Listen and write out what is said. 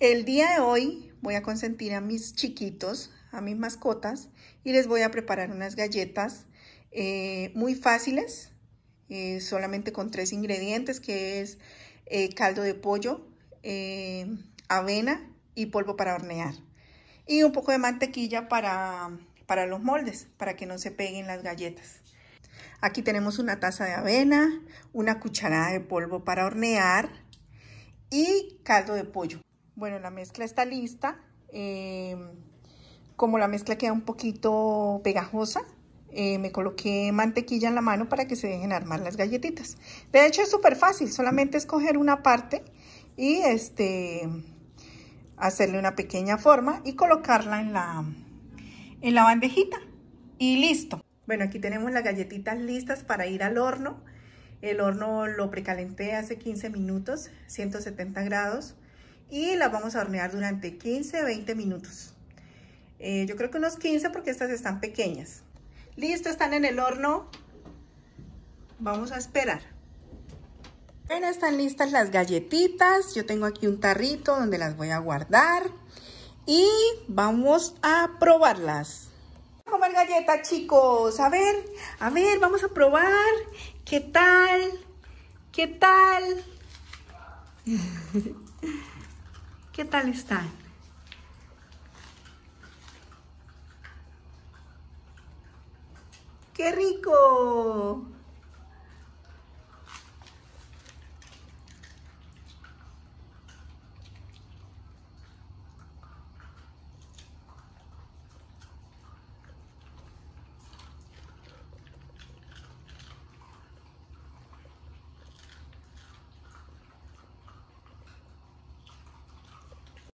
El día de hoy voy a consentir a mis chiquitos, a mis mascotas, y les voy a preparar unas galletas eh, muy fáciles, eh, solamente con tres ingredientes, que es eh, caldo de pollo, avena y polvo para hornear. Y un poco de mantequilla para, para los moldes, para que no se peguen las galletas. Aquí tenemos una taza de avena, una cucharada de polvo para hornear y caldo de pollo. Bueno, la mezcla está lista. Eh, como la mezcla queda un poquito pegajosa, eh, me coloqué mantequilla en la mano para que se dejen armar las galletitas. De hecho, es súper fácil, solamente escoger una parte y este, hacerle una pequeña forma y colocarla en la, en la bandejita. Y listo. Bueno, aquí tenemos las galletitas listas para ir al horno. El horno lo precalenté hace 15 minutos, 170 grados y las vamos a hornear durante 15, 20 minutos. Eh, yo creo que unos 15 porque estas están pequeñas. Listo, están en el horno. Vamos a esperar. Bueno, están listas las galletitas. Yo tengo aquí un tarrito donde las voy a guardar. Y vamos a probarlas. Vamos A comer galletas, chicos. A ver, a ver, vamos a probar. ¿Qué tal? ¿Qué tal? ¿Qué tal están? ¡Qué rico!